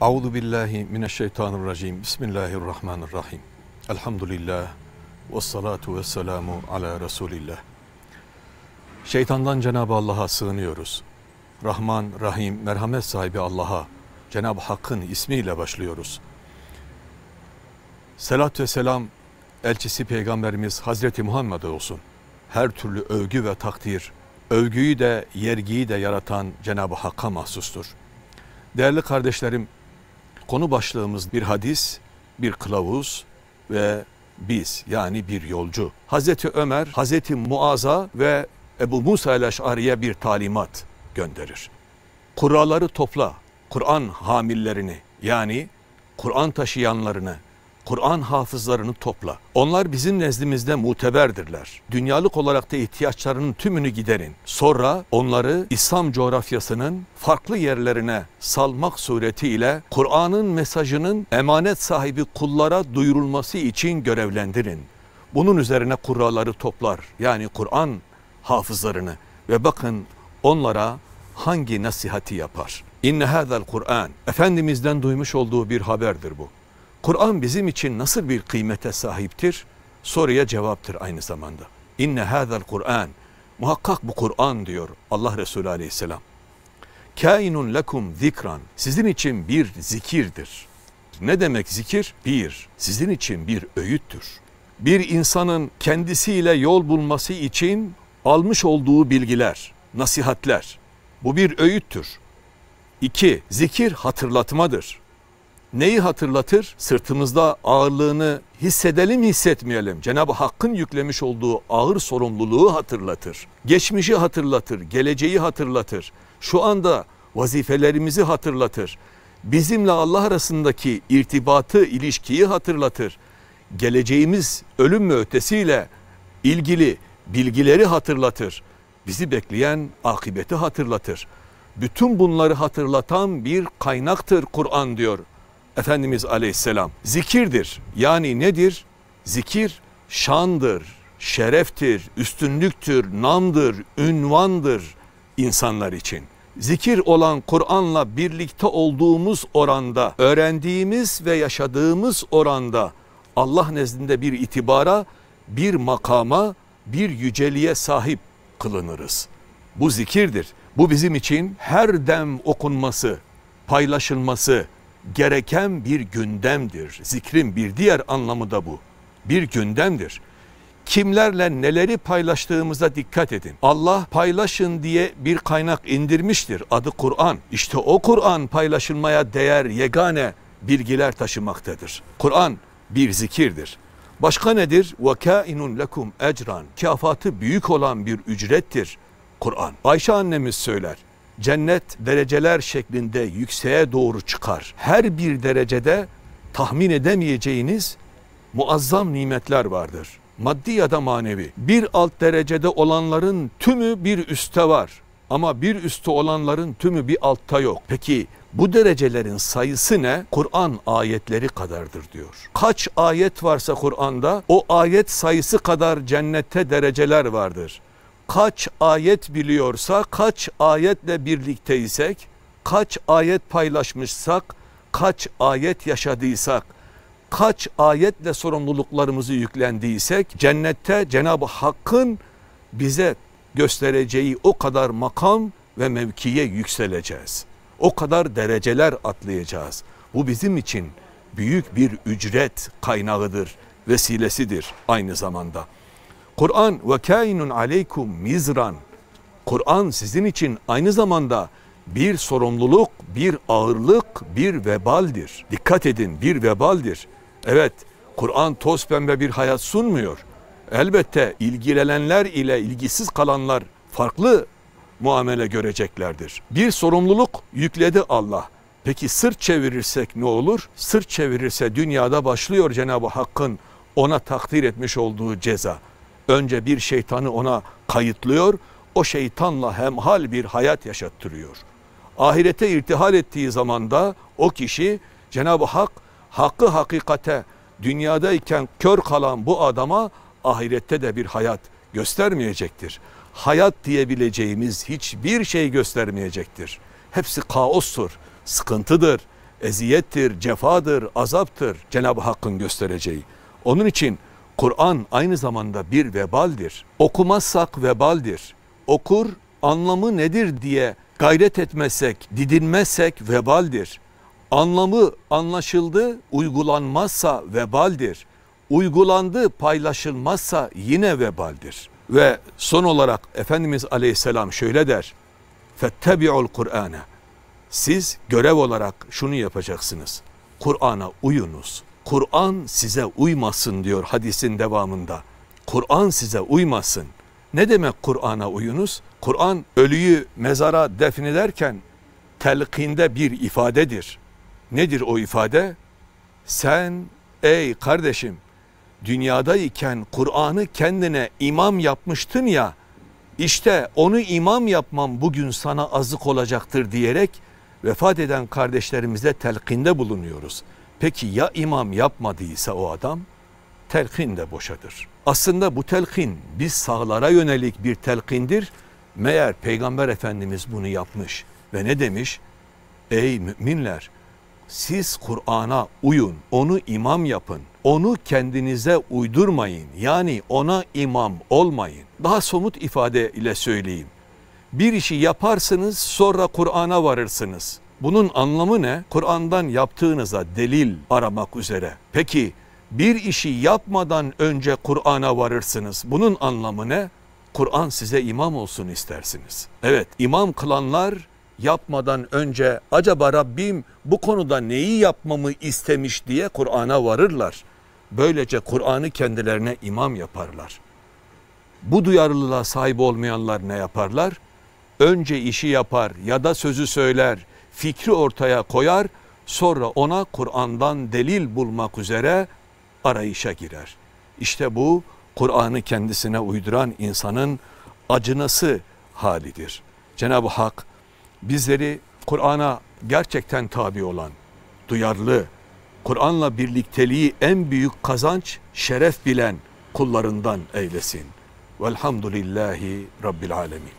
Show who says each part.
Speaker 1: Euzu billahi mineşşeytanirracim. Bismillahirrahmanirrahim. Elhamdülillah ve salatu ve selamu ala Resulillah. Şeytandan Cenab-ı Allah'a sığınıyoruz. Rahman, Rahim, merhamet sahibi Allah'a, Cenab-ı Hakk'ın ismiyle başlıyoruz. Selat ve selam elçisi peygamberimiz Hazreti Muhammed'e olsun. Her türlü övgü ve takdir, övgüyü de yergiyi de yaratan Cenab-ı Hakk'a mahsustur. Değerli kardeşlerim, Konu başlığımız bir hadis, bir kılavuz ve biz yani bir yolcu. Hazreti Ömer, Hazreti Muaz'a ve Ebu Musa el-Eş'ari'ye bir talimat gönderir. Kuralları topla, Kur'an hamillerini yani Kur'an taşıyanlarını Kur'an hafızlarını topla. Onlar bizim nezdimizde muteberdirler. Dünyalık olarak da ihtiyaçlarının tümünü giderin. Sonra onları İslam coğrafyasının farklı yerlerine salmak suretiyle Kur'an'ın mesajının emanet sahibi kullara duyurulması için görevlendirin. Bunun üzerine kurraları toplar yani Kur'an hafızlarını ve bakın onlara hangi nasihati yapar. İnne hazel Kur'an. Efendimiz'den duymuş olduğu bir haberdir bu. Kur'an bizim için nasıl bir kıymete sahiptir? Soruya cevaptır aynı zamanda. İnne hâzel Kur'an. Muhakkak bu Kur'an diyor Allah Resulü aleyhisselam. Kainun lekum zikran. Sizin için bir zikirdir. Ne demek zikir? Bir, sizin için bir öğüttür. Bir insanın kendisiyle yol bulması için almış olduğu bilgiler, nasihatler. Bu bir öğüttür. İki, zikir hatırlatmadır neyi hatırlatır? Sırtımızda ağırlığını hissedelim hissetmeyelim. Cenab-ı Hakk'ın yüklemiş olduğu ağır sorumluluğu hatırlatır. Geçmişi hatırlatır, geleceği hatırlatır. Şu anda vazifelerimizi hatırlatır. Bizimle Allah arasındaki irtibatı, ilişkiyi hatırlatır. Geleceğimiz ölüm mü ötesiyle ilgili bilgileri hatırlatır. Bizi bekleyen akibeti hatırlatır. Bütün bunları hatırlatan bir kaynaktır Kur'an diyor. Efendimiz aleyhisselam. Zikirdir. Yani nedir? Zikir şandır, şereftir, üstünlüktür, namdır, ünvandır insanlar için. Zikir olan Kur'an'la birlikte olduğumuz oranda, öğrendiğimiz ve yaşadığımız oranda Allah nezdinde bir itibara, bir makama, bir yüceliğe sahip kılınırız. Bu zikirdir. Bu bizim için her dem okunması, paylaşılması, gereken bir gündemdir. Zikrin bir diğer anlamı da bu. Bir gündemdir. Kimlerle neleri paylaştığımıza dikkat edin. Allah paylaşın diye bir kaynak indirmiştir. Adı Kur'an. İşte o Kur'an paylaşılmaya değer yegane bilgiler taşımaktadır. Kur'an bir zikirdir. Başka nedir? kainun lekum ecran. Kafatı büyük olan bir ücrettir Kur'an. Ayşe annemiz söyler cennet dereceler şeklinde yükseğe doğru çıkar. Her bir derecede tahmin edemeyeceğiniz muazzam nimetler vardır. Maddi ya da manevi. Bir alt derecede olanların tümü bir üste var. Ama bir üste olanların tümü bir altta yok. Peki bu derecelerin sayısı ne? Kur'an ayetleri kadardır diyor. Kaç ayet varsa Kur'an'da o ayet sayısı kadar cennette dereceler vardır kaç ayet biliyorsa, kaç ayetle birlikteysek, kaç ayet paylaşmışsak, kaç ayet yaşadıysak, kaç ayetle sorumluluklarımızı yüklendiysek, cennette Cenab-ı Hakk'ın bize göstereceği o kadar makam ve mevkiye yükseleceğiz. O kadar dereceler atlayacağız. Bu bizim için büyük bir ücret kaynağıdır, vesilesidir aynı zamanda. Kur'an ve kainun aleykum mizran. Kur'an sizin için aynı zamanda bir sorumluluk, bir ağırlık, bir vebaldir. Dikkat edin bir vebaldir. Evet Kur'an toz pembe bir hayat sunmuyor. Elbette ilgilenenler ile ilgisiz kalanlar farklı muamele göreceklerdir. Bir sorumluluk yükledi Allah. Peki sırt çevirirsek ne olur? Sırt çevirirse dünyada başlıyor Cenab-ı Hakk'ın ona takdir etmiş olduğu ceza. Önce bir şeytanı ona kayıtlıyor, o şeytanla hemhal bir hayat yaşattırıyor. Ahirete irtihal ettiği zaman da o kişi Cenab-ı Hak hakkı hakikate dünyadayken kör kalan bu adama ahirette de bir hayat göstermeyecektir. Hayat diyebileceğimiz hiçbir şey göstermeyecektir. Hepsi kaostur, sıkıntıdır, eziyettir, cefadır, azaptır Cenab-ı Hakk'ın göstereceği. Onun için Kur'an aynı zamanda bir vebaldir. Okumazsak vebaldir. Okur anlamı nedir diye gayret etmesek, didinmezsek vebaldir. Anlamı anlaşıldı, uygulanmazsa vebaldir. Uygulandı, paylaşılmazsa yine vebaldir. Ve son olarak Efendimiz Aleyhisselam şöyle der. Fettebi'ul Kur'an'a. Siz görev olarak şunu yapacaksınız. Kur'an'a uyunuz. Kur'an size uymasın diyor hadisin devamında. Kur'an size uymasın. Ne demek Kur'an'a uyunuz? Kur'an ölüyü mezara defnederken telkinde bir ifadedir. Nedir o ifade? Sen ey kardeşim dünyadayken Kur'an'ı kendine imam yapmıştın ya işte onu imam yapmam bugün sana azık olacaktır diyerek vefat eden kardeşlerimize telkinde bulunuyoruz. Peki ya imam yapmadıysa o adam? Telkin de boşadır. Aslında bu telkin biz sağlara yönelik bir telkindir. Meğer Peygamber Efendimiz bunu yapmış ve ne demiş? Ey müminler siz Kur'an'a uyun, onu imam yapın, onu kendinize uydurmayın. Yani ona imam olmayın. Daha somut ifade ile söyleyeyim. Bir işi yaparsınız sonra Kur'an'a varırsınız. Bunun anlamı ne? Kur'an'dan yaptığınıza delil aramak üzere. Peki bir işi yapmadan önce Kur'an'a varırsınız. Bunun anlamı ne? Kur'an size imam olsun istersiniz. Evet imam kılanlar yapmadan önce acaba Rabbim bu konuda neyi yapmamı istemiş diye Kur'an'a varırlar. Böylece Kur'an'ı kendilerine imam yaparlar. Bu duyarlılığa sahip olmayanlar ne yaparlar? Önce işi yapar ya da sözü söyler fikri ortaya koyar, sonra ona Kur'an'dan delil bulmak üzere arayışa girer. İşte bu Kur'an'ı kendisine uyduran insanın acınası halidir. Cenab-ı Hak bizleri Kur'an'a gerçekten tabi olan, duyarlı, Kur'an'la birlikteliği en büyük kazanç, şeref bilen kullarından eylesin. Velhamdülillahi Rabbil Alemin.